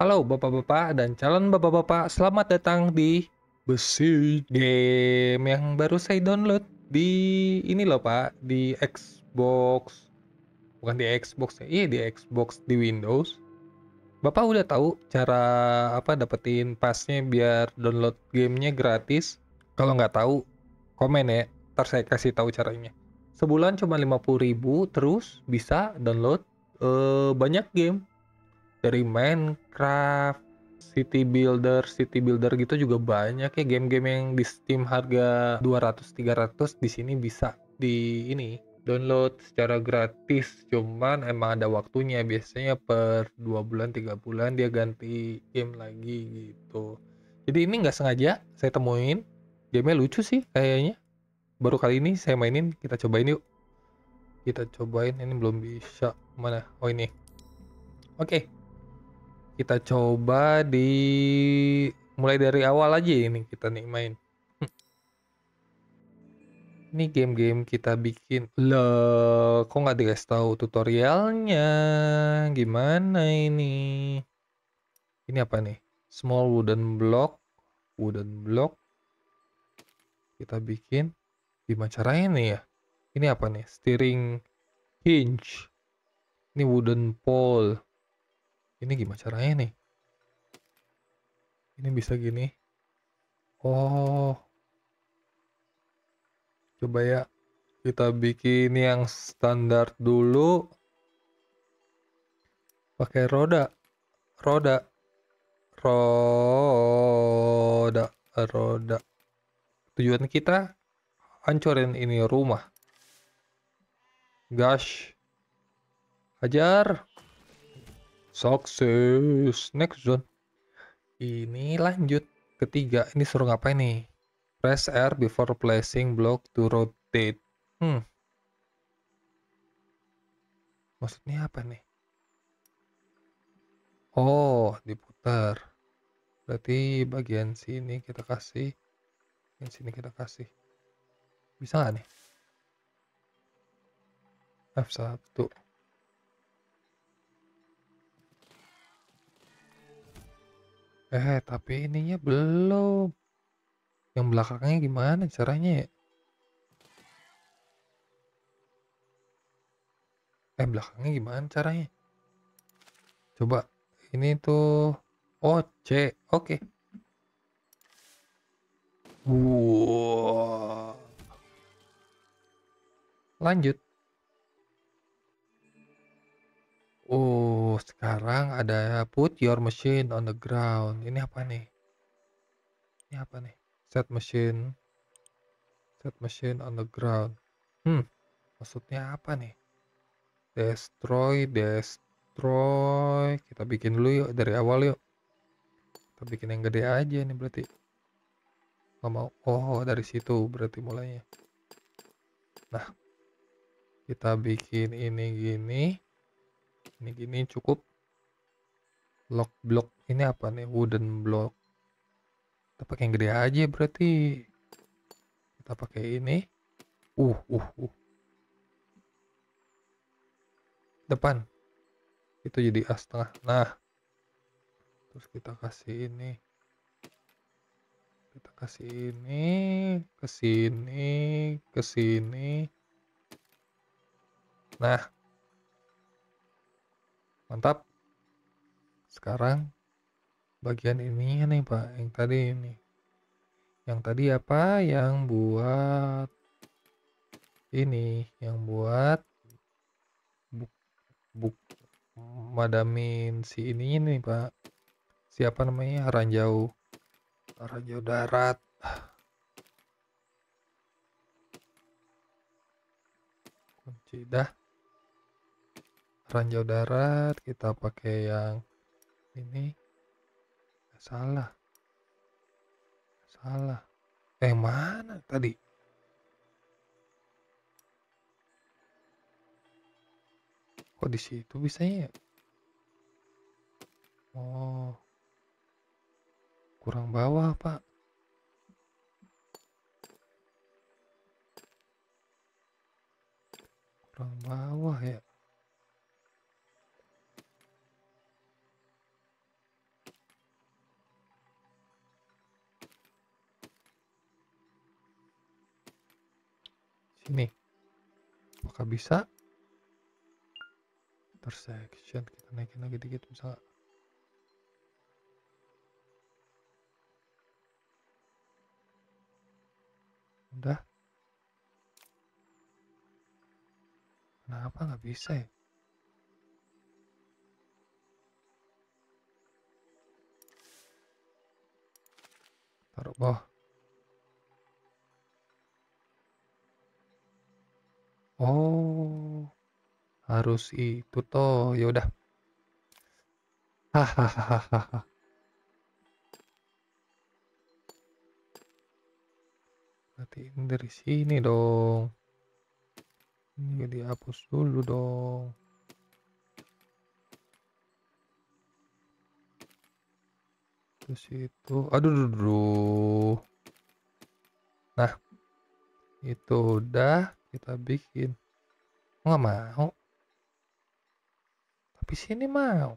Halo bapak-bapak dan calon bapak-bapak, selamat datang di Besi Game yang baru saya download di ini loh pak, di Xbox, bukan di Xbox ya, iya di Xbox di Windows. Bapak udah tahu cara apa dapetin pasnya biar download gamenya gratis? Kalau nggak tahu, komen ya, ntar saya kasih tahu caranya. Sebulan cuma 50.000 terus bisa download uh, banyak game dari Minecraft, City Builder, City Builder gitu juga banyak ya game-game yang di Steam harga 200 300 di sini bisa di ini download secara gratis cuman emang ada waktunya biasanya per 2 bulan 3 bulan dia ganti game lagi gitu jadi ini nggak sengaja saya temuin gamenya lucu sih kayaknya baru kali ini saya mainin kita cobain yuk kita cobain ini belum bisa mana oh ini oke okay kita coba di mulai dari awal aja ini kita nih main ini game-game kita bikin loh kok nggak dikasih tahu tutorialnya gimana ini ini apa nih small wooden block wooden block kita bikin gimana caranya nih ya ini apa nih steering hinge ini wooden pole ini gimana caranya nih ini bisa gini oh coba ya kita bikin yang standar dulu pakai roda roda roda roda tujuan kita hancurin ini rumah gas hajar Sukses. Next zone. Ini lanjut. Ketiga, ini suruh ngapain nih? Press R before placing block to rotate. Hmm. Maksudnya apa nih? Oh, diputar. Berarti bagian sini kita kasih. Yang sini kita kasih. Bisa gak nih? F1. Eh, tapi ininya belum. Yang belakangnya gimana caranya ya? Eh, belakangnya gimana caranya? Coba ini tuh Oh, C. Oke. Okay. Wow. Lanjut. Oh, sekarang ada put your machine on the ground. Ini apa nih? Ini apa nih? Set machine. Set machine on the ground. Hmm, maksudnya apa nih? Destroy, destroy. Kita bikin dulu yuk dari awal yuk. Kita bikin yang gede aja nih berarti. Gak mau. Oh, dari situ berarti mulainya. Nah, kita bikin ini gini ini gini cukup lock block ini apa nih wooden block kita pakai yang gede aja berarti kita pakai ini uh uh uh depan itu jadi as setengah nah terus kita kasih ini kita kasih ini ke sini ke sini nah mantap sekarang bagian ini nih pak yang tadi ini yang tadi apa yang buat ini yang buat buk, buk madamin si ini nih pak siapa namanya ranjau ranjau darat kunci dah ranjau darat kita pakai yang ini salah salah eh mana tadi kok di situ bisanya ya oh kurang bawah pak kurang bawah ya ini apakah bisa intersection kita naikin lagi dikit bisa udah kenapa nggak bisa ya taruh bawah Oh, harus itu toh. Ya udah. Hahaha. Berarti ini dari sini dong. Ini dihapus dulu dong. Terus itu, Aduh, aduh, aduh. Nah, itu udah kita bikin nggak mau tapi sini mau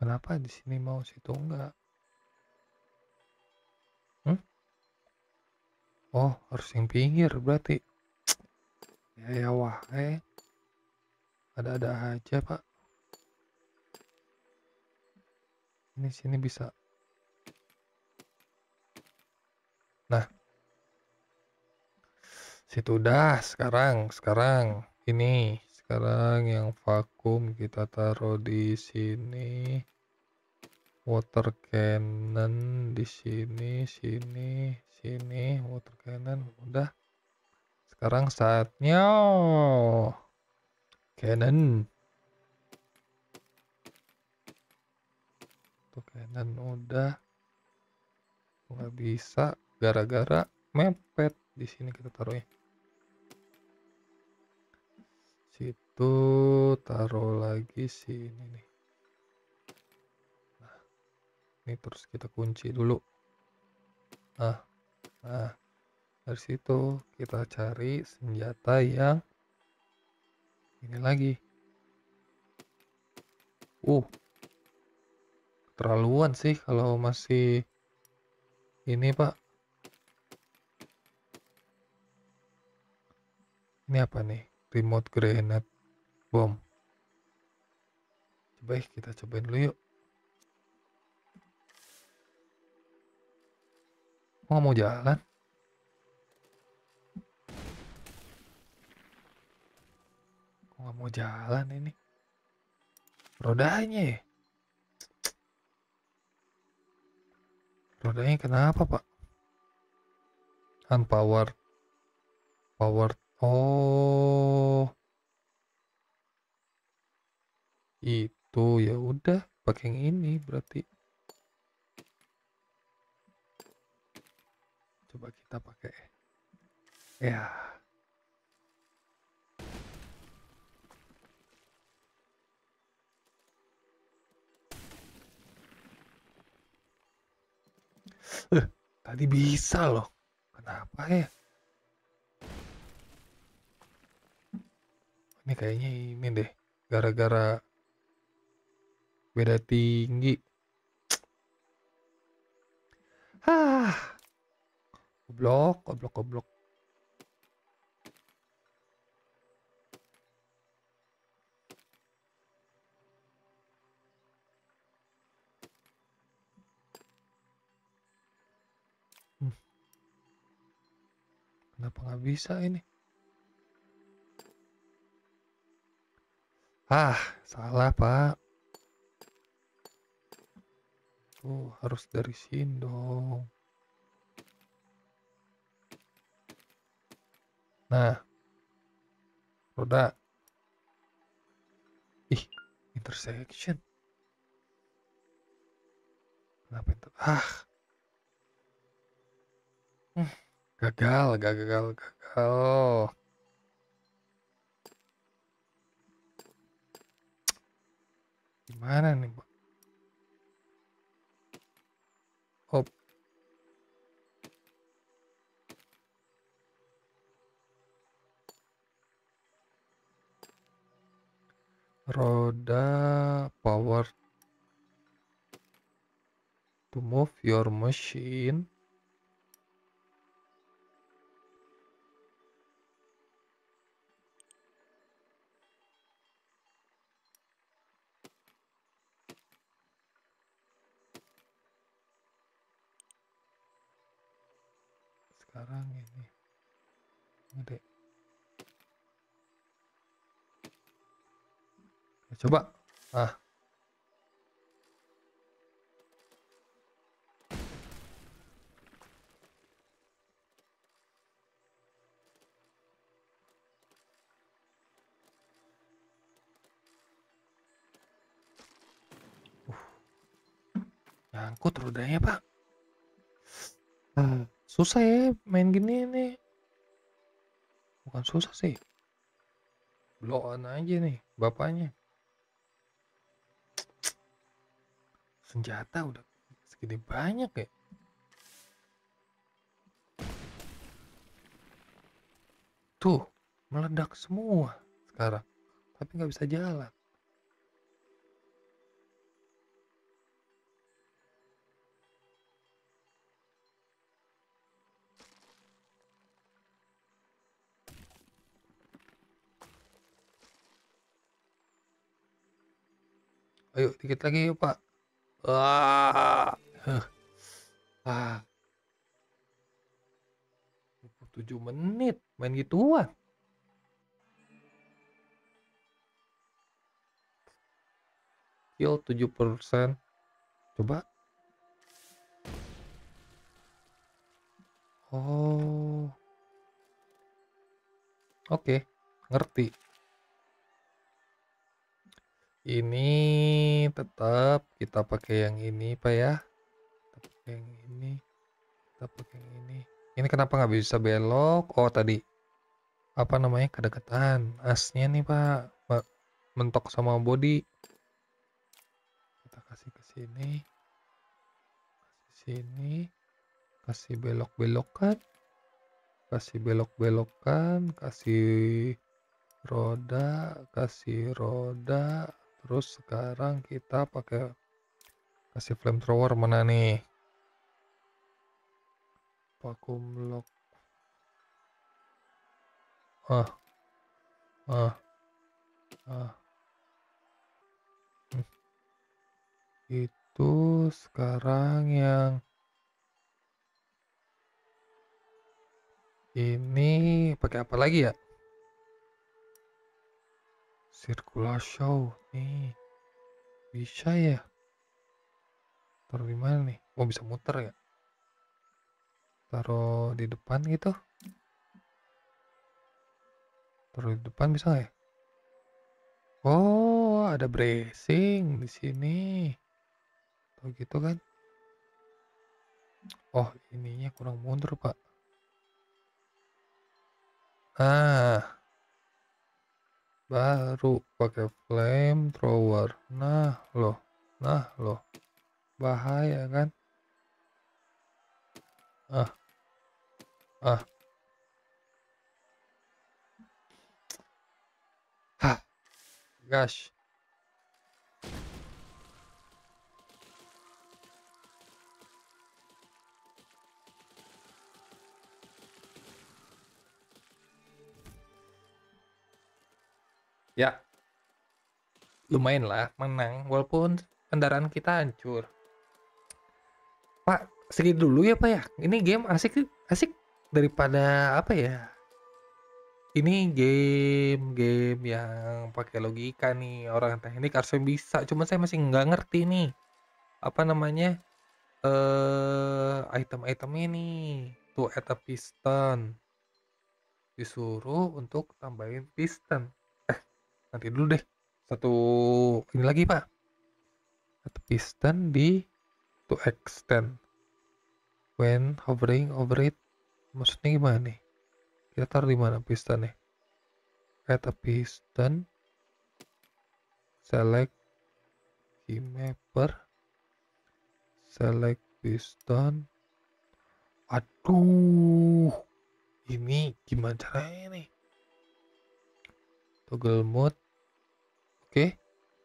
kenapa di sini mau situ enggak hmm? oh harus yang pinggir berarti ya ya wah eh ada-ada aja pak ini sini bisa nah situ udah sekarang sekarang ini sekarang yang vakum kita taruh di sini water cannon di sini sini sini water cannon udah sekarang saatnya oh, cannon tuh cannon udah nggak bisa gara-gara mepet di sini kita taruhnya itu taruh lagi sini nih nah, ini terus kita kunci dulu nah nah dari situ kita cari senjata yang ini lagi uh terlaluan sih kalau masih ini pak ini apa nih remote grenade bom coba kita cobain dulu yuk mau mau jalan kok nggak mau jalan ini rodanya ya? rodanya kenapa pak unpowered Power. oh itu ya udah pakai yang ini berarti coba kita pakai ya eh tadi bisa loh kenapa ya ini kayaknya ini deh gara-gara beda tinggi ah goblok goblok goblok hmm. Kenapa nggak bisa ini? Ah, salah pak. Oh, harus dari sini dong. Nah. Roda. Ih, intersection. Kenapa itu? Ah. Hmm, gagal, gagal, gagal. Gimana nih, bu? roda power to move your machine sekarang ini gede coba ah uh. nyangkut rodanya pak hmm. susah ya main gini nih bukan susah sih belokan aja nih bapaknya senjata udah segede banyak ya tuh meledak semua sekarang tapi nggak bisa jalan Ayo, dikit lagi yuk, Pak. Ah. Ah. 7 menit main gituan. Kill 7%. Coba. Oh. Oke, okay. ngerti ini tetap kita pakai yang ini pak ya kita pakai yang ini kita pakai yang ini ini kenapa nggak bisa belok oh tadi apa namanya kedekatan asnya nih pak mentok sama body kita kasih ke sini kasih sini kasih belok-belokan kasih belok-belokan kasih roda kasih roda terus sekarang kita pakai kasih flamethrower mana nih vacuum lock ah ah ah hmm. itu sekarang yang ini pakai apa lagi ya circular show nih bisa ya taruh di mana nih oh bisa muter ya taruh di depan gitu taruh di depan bisa nggak ya oh ada bracing di sini tuh gitu kan oh ininya kurang mundur pak ah baru pakai flame thrower, nah loh nah loh bahaya kan ah ah ah, gosh Ya, lumayan lah menang walaupun kendaraan kita hancur. Pak, sedikit dulu ya Pak ya. Ini game asik asik daripada apa ya? Ini game-game yang pakai logika nih. Orang teknik harusnya bisa. Cuma saya masih nggak ngerti nih. Apa namanya? eh uh, item item ini Tuh, eta piston. Disuruh untuk tambahin piston nanti dulu deh satu ini lagi pak satu piston di to extend when hovering over it maksudnya gimana nih kita taruh di mana pistonnya add a piston select mapper select piston aduh ini gimana caranya nih toggle mode okay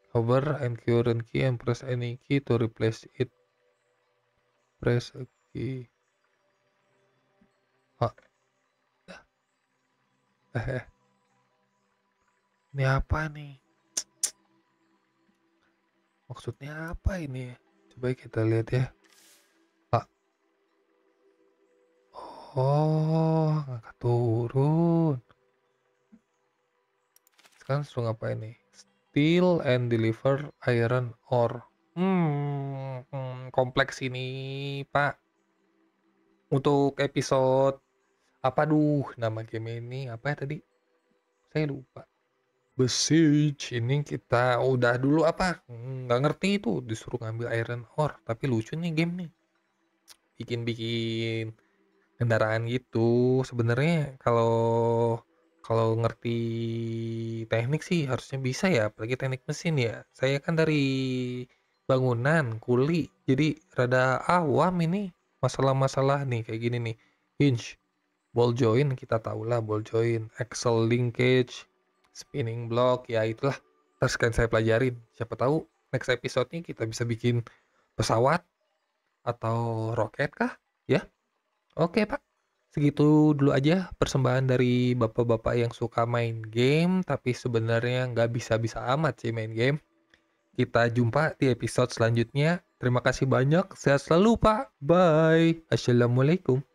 hover and current key and press any key to replace it press a key ini apa nih maksudnya apa ini coba kita lihat ya Pak. oh nggak turun sekarang suruh apa ini? Till and deliver iron ore. Hmm, kompleks ini, Pak. Untuk episode apa duh nama game ini apa ya tadi? Saya lupa. Besiege ini kita udah dulu apa? Hmm, nggak ngerti itu disuruh ngambil iron ore, tapi lucu nih game nih. Bikin-bikin kendaraan gitu sebenarnya kalau kalau ngerti teknik sih harusnya bisa ya apalagi teknik mesin ya saya kan dari bangunan kuli jadi rada awam ini masalah-masalah nih kayak gini nih hinge ball joint kita tahu lah, ball joint, axle linkage spinning block ya itulah terus kan saya pelajarin siapa tahu next episode nih kita bisa bikin pesawat atau roket kah ya oke pak Segitu dulu aja persembahan dari bapak-bapak yang suka main game, tapi sebenarnya nggak bisa-bisa amat sih main game. Kita jumpa di episode selanjutnya. Terima kasih banyak. Sehat selalu, Pak. Bye. Assalamualaikum.